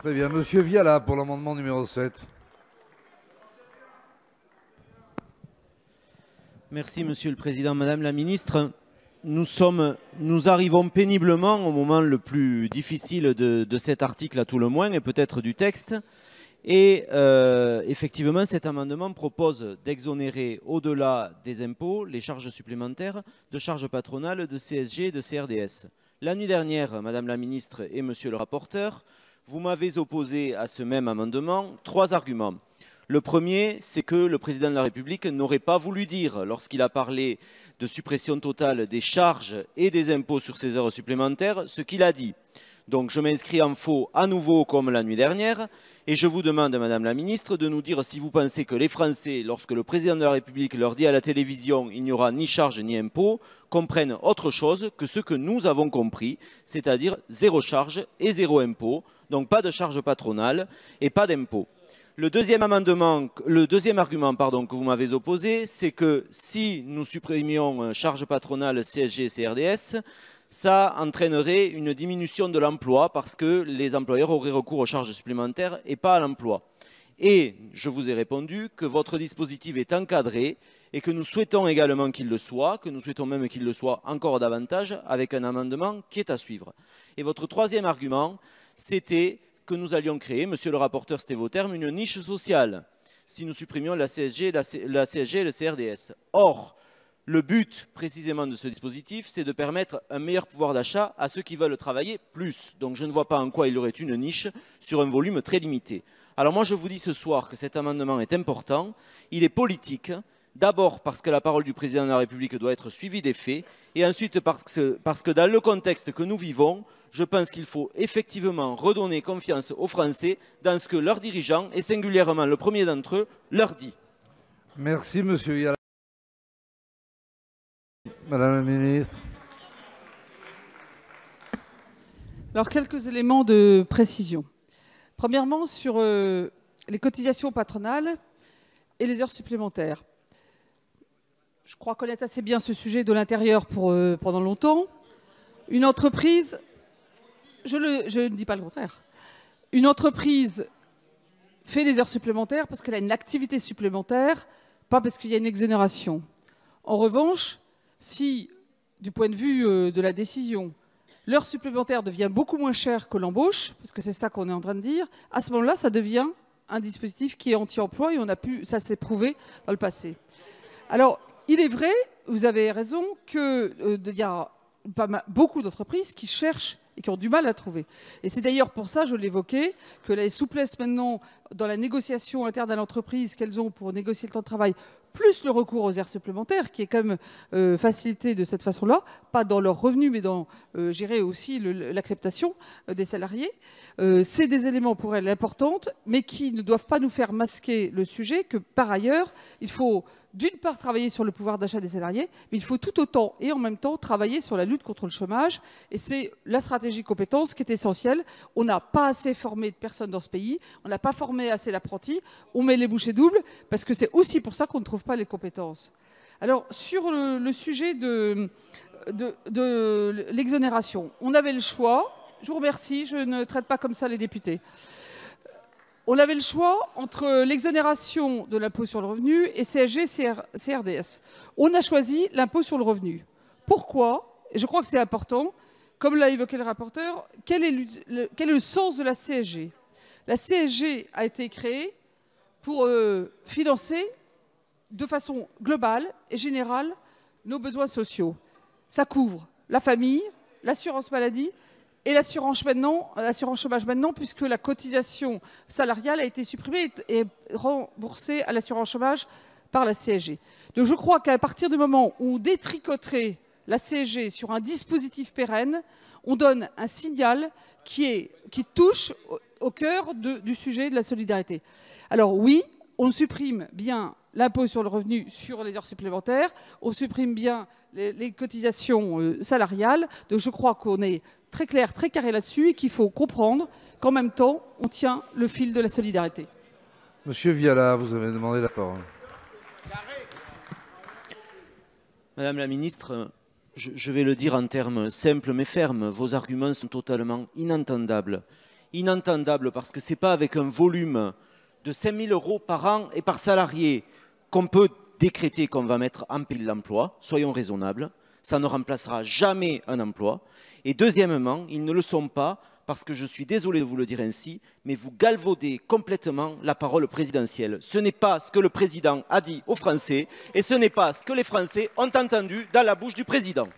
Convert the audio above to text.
Très bien. Monsieur Viala pour l'amendement numéro 7. Merci, Monsieur le Président, Madame la Ministre. Nous, sommes, nous arrivons péniblement au moment le plus difficile de, cet article, à tout le moins, et peut-être du texte. Et euh, effectivement, cet amendement propose d'exonérer au-delà des impôts les charges supplémentaires de charges patronales, de CSG et de CRDS. La nuit dernière, Madame la Ministre et Monsieur le rapporteur, vous m'avez opposé à ce même amendement trois arguments. Le premier, c'est que le président de la République n'aurait pas voulu dire, lorsqu'il a parlé de suppression totale des charges et des impôts sur ces heures supplémentaires, ce qu'il a dit. Donc je m'inscris en faux à nouveau comme la nuit dernière et je vous demande, Madame la Ministre, de nous dire si vous pensez que les Français, lorsque le président de la République leur dit à la télévision il n'y aura ni charges ni impôts », comprennent autre chose que ce que nous avons compris, c'est-à-dire zéro charge et zéro impôt donc pas de charge patronale et pas d'impôt. Le deuxième, argument que vous m'avez opposé, c'est que si nous supprimions euh, charge patronale CSG et CRDS, ça entraînerait une diminution de l'emploi parce que les employeurs auraient recours aux charges supplémentaires et pas à l'emploi. Et je vous ai répondu que votre dispositif est encadré et que nous souhaitons également qu'il le soit, que nous souhaitons même qu'il le soit encore davantage avec un amendement qui est à suivre. Et votre troisième argument, c'était que nous allions créer, monsieur le rapporteur, c'était vos termes, une niche sociale, si nous supprimions la CSG, la, CSG et le CRDS. Or, le but précisément de ce dispositif, c'est de permettre un meilleur pouvoir d'achat à ceux qui veulent travailler plus. Donc je ne vois pas en quoi il aurait une niche sur un volume très limité. Alors moi je vous dis ce soir que cet amendement est important, il est politique, D'abord parce que la parole du président de la République doit être suivie des faits, et ensuite parce que, dans le contexte que nous vivons, je pense qu'il faut effectivement redonner confiance aux Français dans ce que leurs dirigeants, et singulièrement le premier d'entre eux, leur dit. Merci, Monsieur Yala. Madame la Ministre. Alors, quelques éléments de précision. Premièrement, sur euh, les cotisations patronales et les heures supplémentaires. Je crois connaître assez bien ce sujet de l'intérieur euh, pendant longtemps. Une entreprise, je, ne dis pas le contraire. Une entreprise fait des heures supplémentaires parce qu'elle a une activité supplémentaire, pas parce qu'il y a une exonération. En revanche, si, du point de vue euh, de la décision, l'heure supplémentaire devient beaucoup moins chère que l'embauche, parce que c'est ça qu'on est en train de dire, à ce moment-là, ça devient un dispositif qui est anti-emploi et on a pu, ça s'est prouvé dans le passé. Alors, il est vrai, vous avez raison, qu'il euh, y a beaucoup d'entreprises qui cherchent et qui ont du mal à trouver. Et c'est d'ailleurs pour ça, je l'évoquais, que les souplesses maintenant dans la négociation interne à l'entreprise qu'elles ont pour négocier le temps de travail plus le recours aux aires supplémentaires, qui est quand même euh, facilité de cette façon-là, pas dans leurs revenus, mais dans, euh, gérer aussi l'acceptation euh, des salariés. c'est des éléments pour elle importants, mais qui ne doivent pas nous faire masquer le sujet que, par ailleurs, il faut d'une part travailler sur le pouvoir d'achat des salariés, mais il faut tout autant et en même temps travailler sur la lutte contre le chômage. Et c'est la stratégie compétence qui est essentielle. On n'a pas assez formé de personnes dans ce pays, on n'a pas formé assez l'apprenti, on met les bouchées doubles, parce que c'est aussi pour ça qu'on ne trouve pas les compétences. Alors, sur le, sujet de, de, l'exonération, on avait le choix. Je vous remercie, je ne traite pas comme ça les députés. On avait le choix entre l'exonération de l'impôt sur le revenu et CSG, CRDS. On a choisi l'impôt sur le revenu. Pourquoi Je crois que c'est important. Comme l'a évoqué le rapporteur, quel est le, sens de la CSG La CSG a été créée pour euh, financer de façon globale et générale nos besoins sociaux. Ça couvre la famille, l'assurance maladie et l'assurance chômage maintenant, puisque la cotisation salariale a été supprimée et remboursée à l'assurance chômage par la CSG. Donc je crois qu'à partir du moment où on détricoterait la CSG sur un dispositif pérenne, on donne un signal qui, touche au, cœur du sujet de la solidarité. Alors oui, on supprime bien l'impôt sur le revenu sur les heures supplémentaires, on supprime bien les, cotisations euh, salariales. Donc je crois qu'on est très clair, très carré là-dessus et qu'il faut comprendre qu'en même temps, on tient le fil de la solidarité. Monsieur Viala, vous avez demandé la parole. Madame la ministre, je, vais le dire en termes simples mais fermes, vos arguments sont totalement inentendables. Inentendables parce que ce n'est pas avec un volume de 5 000 euros par an et par salarié qu'on peut décréter qu'on va mettre en pile l'emploi, soyons raisonnables, ça ne remplacera jamais un emploi. Et deuxièmement, ils ne le sont pas parce que je suis désolé de vous le dire ainsi, mais vous galvaudez complètement la parole présidentielle. Ce n'est pas ce que le président a dit aux Français et ce n'est pas ce que les Français ont entendu dans la bouche du président.